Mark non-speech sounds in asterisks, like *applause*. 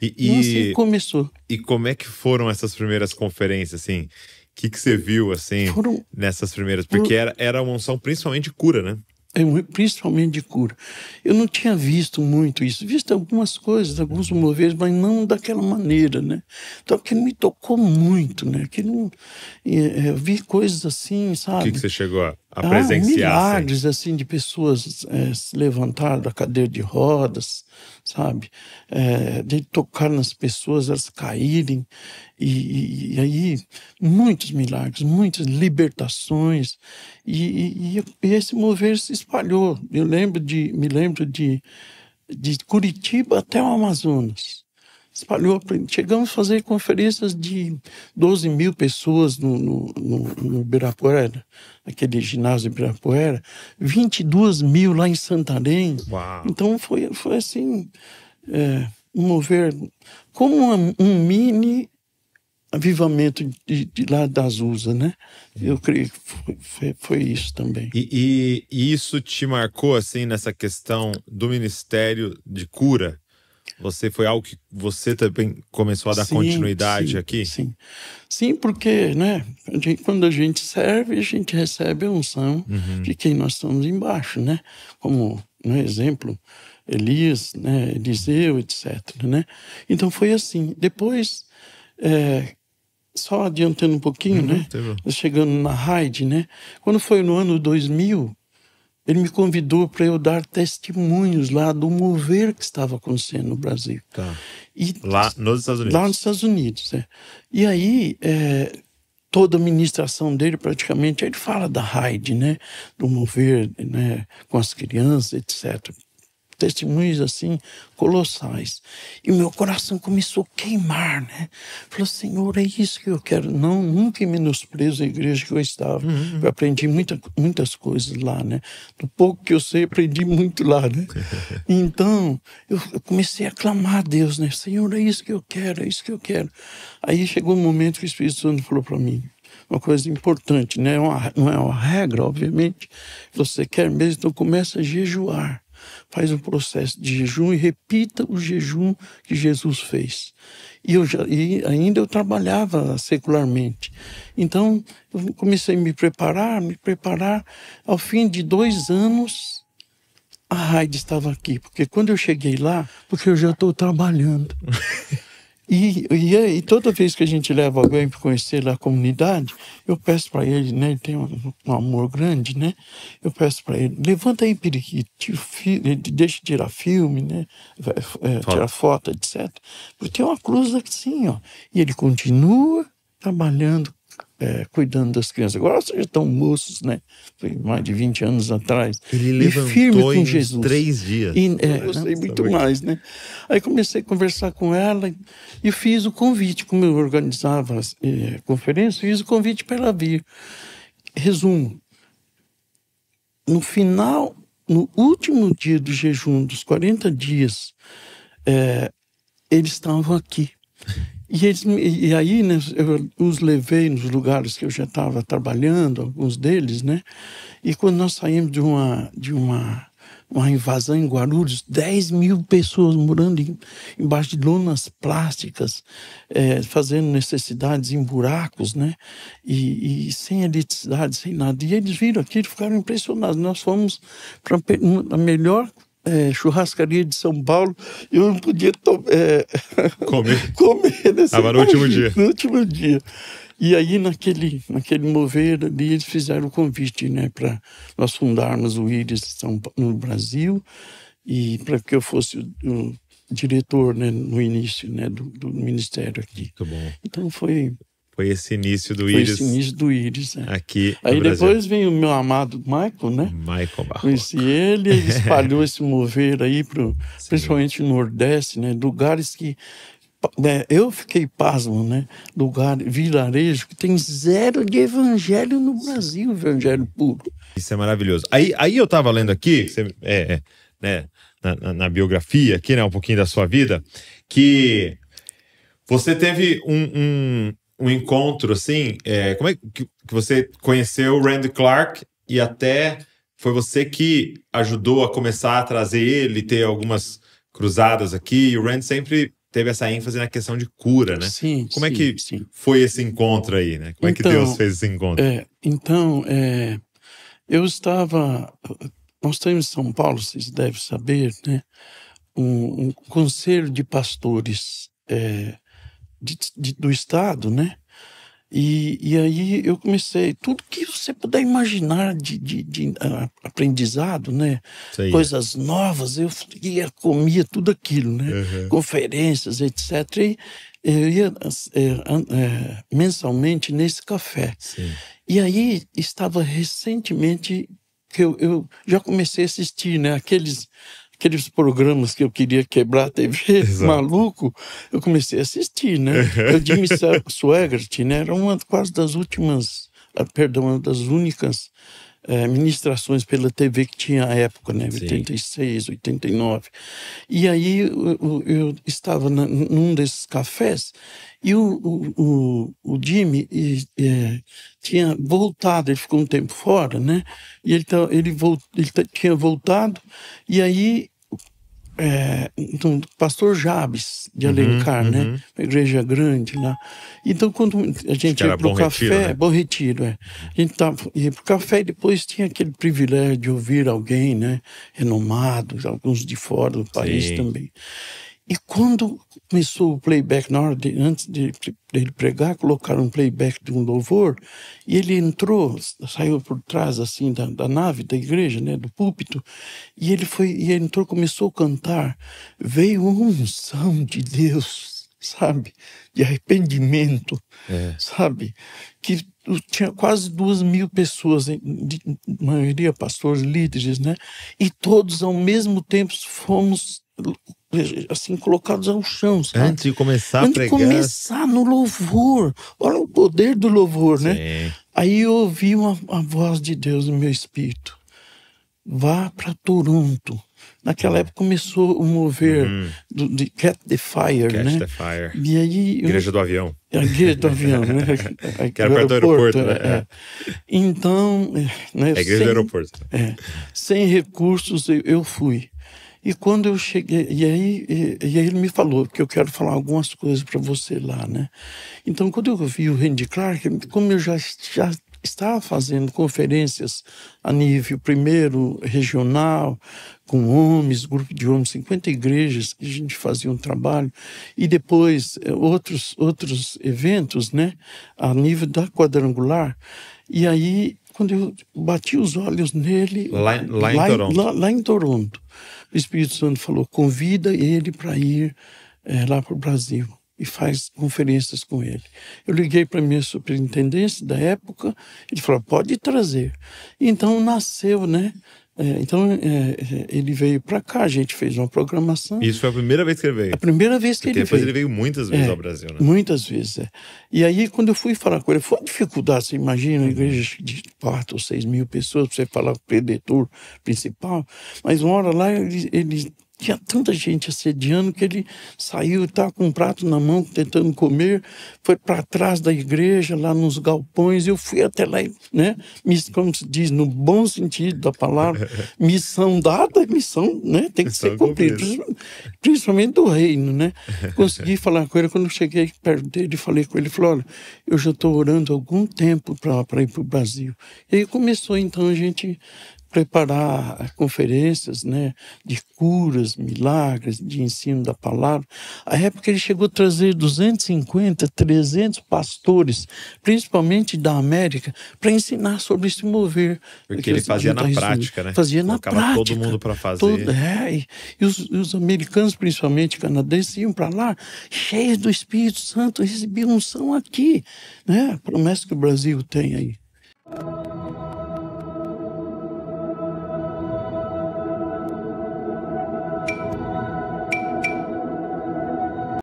E, e, assim começou. E como é que foram essas primeiras conferências, assim? O que, que você viu, assim, foram, nessas primeiras? Porque era, era uma unção principalmente de cura, né? É, principalmente de cura. Eu não tinha visto muito isso. Visto algumas coisas, alguns moveres, mas não daquela maneira, né? Então aquilo me tocou muito, né? Aquilo, é, é, eu vi coisas assim, sabe? O que, que você chegou a a ah, presenciar. Milagres, assim. assim, de pessoas é, se levantaram da cadeira de rodas, sabe? É, de tocar nas pessoas, elas caírem. E, e, aí, muitos milagres, muitas libertações. E, e, e, esse mover se espalhou. Eu lembro de, me lembro de, de Curitiba até o Amazonas espalhou. Chegamos a fazer conferências de 12 mil pessoas no, no, no, no Ibirapuera, aquele ginásio Ibirapuera, 22 mil lá em Santarém. Uau. Então foi, foi assim, é, mover como uma, um mini avivamento de, de lá da Azusa, né? Eu creio que foi, foi, foi isso também. E, e, e isso te marcou, assim, nessa questão do ministério de cura? Você foi algo que você também começou a dar sim, continuidade sim, aqui? Sim. Sim, porque, né, a gente, quando a gente serve, a gente recebe a unção uhum. de quem nós estamos embaixo, né? Como, no né, exemplo, Elias, né, Eliseu, etc, né? Então foi assim. Depois, é, só adiantando um pouquinho, uhum, né? Chegando na Raid, né? Quando foi no ano 2000, ele me convidou para eu dar testemunhos lá do mover que estava acontecendo no Brasil. Tá. E, lá nos Estados Unidos. Lá nos Estados Unidos, é. E aí, é, toda a ministração dele praticamente ele fala da Hyde, né, do mover, né, com as crianças, etc testemunhos assim colossais. E meu coração começou a queimar, né? Falou, Senhor, é isso que eu quero. Não, nunca menosprezo a igreja que eu estava. Uhum, uhum. Eu aprendi muita, muitas coisas lá, né? Do pouco que eu sei, aprendi muito lá, né? *laughs* então, eu, eu, comecei a clamar a Deus, né? Senhor, é isso que eu quero, é isso que eu quero. Aí chegou um momento que o Espírito Santo falou para mim, uma coisa importante, né? É uma, não é uma regra, obviamente. Você quer mesmo, então começa a jejuar faz um processo de jejum e repita o jejum que Jesus fez. E, eu já, e ainda eu trabalhava secularmente. Então, eu comecei a me preparar, me preparar. Ao fim de dois anos, a Raide estava aqui. Porque quando eu cheguei lá, porque eu já estou trabalhando. *laughs* E, e, e, toda vez que a gente leva alguém para conhecer a comunidade, eu peço para ele, né? Ele tem um, um amor grande, né? Eu peço para ele, levanta aí, periquito, deixa tirar filme, né? É, tirar foto, etc. Porque tem uma cruz assim, ó. E ele continua trabalhando é, cuidando das crianças. Agora vocês estão moços, né? Foi mais de 20 anos atrás. Ele levantou firme com em Jesus. três dias. E, é, eu né? sei muito mais, né? Aí comecei a conversar com ela e fiz o convite, como eu organizava as eh, é, conferências, fiz o convite para ela vir. Resumo. No final, no último dia do jejum, dos 40 dias, é, eles estavam aqui. E, eles, e aí né, eu os levei nos lugares que eu já estava trabalhando, alguns deles, né? E quando nós saímos de uma, de uma, uma invasão em Guarulhos, 10 mil pessoas morando em, embaixo de lonas plásticas, é, fazendo necessidades em buracos, né? E, e, sem eletricidade, sem nada. E eles viram aquilo e ficaram impressionados. Nós fomos para a melhor é, churrascaria de São Paulo, eu não podia é, *laughs* comer. comer nessa né? Agora, ah, no último dia. No último dia. E aí, naquele, naquele mover ali, eles fizeram o convite, né, para nós fundarmos o Íris São Paulo, no Brasil e para que eu fosse o, diretor, né, no início, né, do, do ministério aqui. Muito bom. Então foi foi esse início do íris Iris. Foi esse início do Iris. É. Aqui. Aí depois vem o meu amado Michael, né? Michael Barroco. Conheci ele, ele espalhou esse mover aí, pro, *laughs* principalmente no Nordeste, né? Lugares que. Né, eu fiquei pasmo, né? Lugar, vilarejo, que tem zero de evangelho no Brasil, evangelho puro. Isso é maravilhoso. Aí, aí eu tava lendo aqui, você, é, é, né? Na, na, na, biografia aqui, né? Um pouquinho da sua vida, que você teve um, um um encontro assim? É, como é que, que você conheceu o Randy Clark e até foi você que ajudou a começar a trazer ele, ter algumas cruzadas aqui. E o Randy sempre teve essa ênfase na questão de cura, né? Sim. Como é sim, é que sim. foi esse encontro aí, né? Como então, é que Deus então, fez esse encontro? É, então, é, eu estava. Nós temos em São Paulo, vocês devem saber, né? Um, um conselho de pastores. É, de, de, do Estado, né? E, e aí eu comecei tudo que você puder imaginar de, de, de uh, aprendizado, né? Sei. Coisas novas, eu ia, comia tudo aquilo, né? Uhum. Conferências, etc. E eu ia é, é, mensalmente nesse café. Sim. E aí estava recentemente que eu, eu já comecei a assistir, né? Aqueles aqueles programas que eu queria quebrar a TV, *laughs* Exato. maluco, eu comecei a assistir, né? Uhum. Eu Jimmy Swaggart, né? Era uma quase das últimas, ah, perdão, uma das únicas é, ministrações pela TV que tinha à época, né? Sim. 86, 89. E aí eu, eu estava na, num desses cafés e o, o, o, Jimmy e, e, é, tinha voltado, ele ficou um tempo fora, né? E ele, tá, ele, volt, ele tá, tinha voltado e aí é, então, pastor Jabes de uhum, Alencar, né? uhum, né? Uma igreja grande lá. Então, quando a gente ia para o café, retiro, né? Bom Retiro, é. A gente tava, tá, ia para o café e depois tinha aquele privilégio de ouvir alguém, né? Renomado, alguns de fora do país Sim. também. E quando começou o playback, na hora de, antes de, de pregar, colocaram um playback de um louvor, e ele entrou, saiu por trás assim da, da nave da igreja, né, do púlpito, e ele foi e entrou, começou a cantar. Veio um unção de Deus, sabe? De arrependimento, é. sabe? Que tinha quase duas mil pessoas, maioria pastores, líderes, né? E todos ao mesmo tempo fomos assim, colocados ao chão, sabe? Antes de começar Antes a pregar. Antes de começar no louvor. Olha o poder do louvor, né? Sim. né? Aí eu ouvi uma, uma voz de Deus no meu espírito. Vá para Toronto. Naquela hum. época começou o mover uhum. do, de Cat the Fire, Catch né? The Fire. E aí, eu... Igreja do Avião. A igreja do Avião, né? *laughs* que era perto do aeroporto, né? É. é. Então, é, né, é a igreja sem, do aeroporto. É, sem recursos, eu, eu fui. E quando eu cheguei, e aí, e, e aí ele me falou que eu quero falar algumas coisas para você lá, né? Então, quando eu vi o Randy Clark, como eu já, já estava fazendo conferências a nível primeiro regional, com homens, grupo de homens, 50 igrejas que a gente fazia um trabalho, e depois eh, outros, outros eventos, né, a nível da quadrangular. E aí quando eu bati os olhos nele. Lá, lá, lá em Toronto. Lá, lá, em Toronto. O Espírito Santo falou: convida ele para ir é, lá para o Brasil e faz conferências com ele. Eu liguei para minha superintendência da época, ele falou: pode trazer. Então nasceu, né? É, então é, é ele veio para cá, a gente fez uma programação. Isso foi a primeira vez que ele veio. A primeira vez que Porque ele depois veio. Depois ele veio muitas vezes é, ao Brasil, né? Muitas vezes. É. E aí quando eu fui falar com ele, foi dificuldade, você imagina, uhum. igreja de quatro ou seis mil pessoas você falar com o predetor principal. Mas uma hora lá ele, ele tinha tanta gente assediando que ele saiu, estava tá com um prato na mão, tentando comer, foi para trás da igreja, lá nos galpões, e eu fui até lá, né? Como se diz, no bom sentido da palavra, *laughs* missão dada, missão, né? Tem que missão ser cumprida, principalmente do reino, né? *laughs* Consegui falar com ele, quando eu cheguei perto dele, falei com ele, falou, olha, eu já estou orando algum tempo para ir para o Brasil. E aí começou, então, a gente preparar conferências né, de curas, milagres, de ensino da palavra. A época ele chegou a trazer 250, 300 pastores, principalmente da América, para ensinar sobre se mover. Porque, ele fazia na prática, né? Fazia Colocava na prática. todo mundo para fazer. Todo, é, e, e, os, e, os, americanos, principalmente canadenses, iam para lá cheios do Espírito Santo, recebiam unção aqui. Né? A promessa que o Brasil tem aí.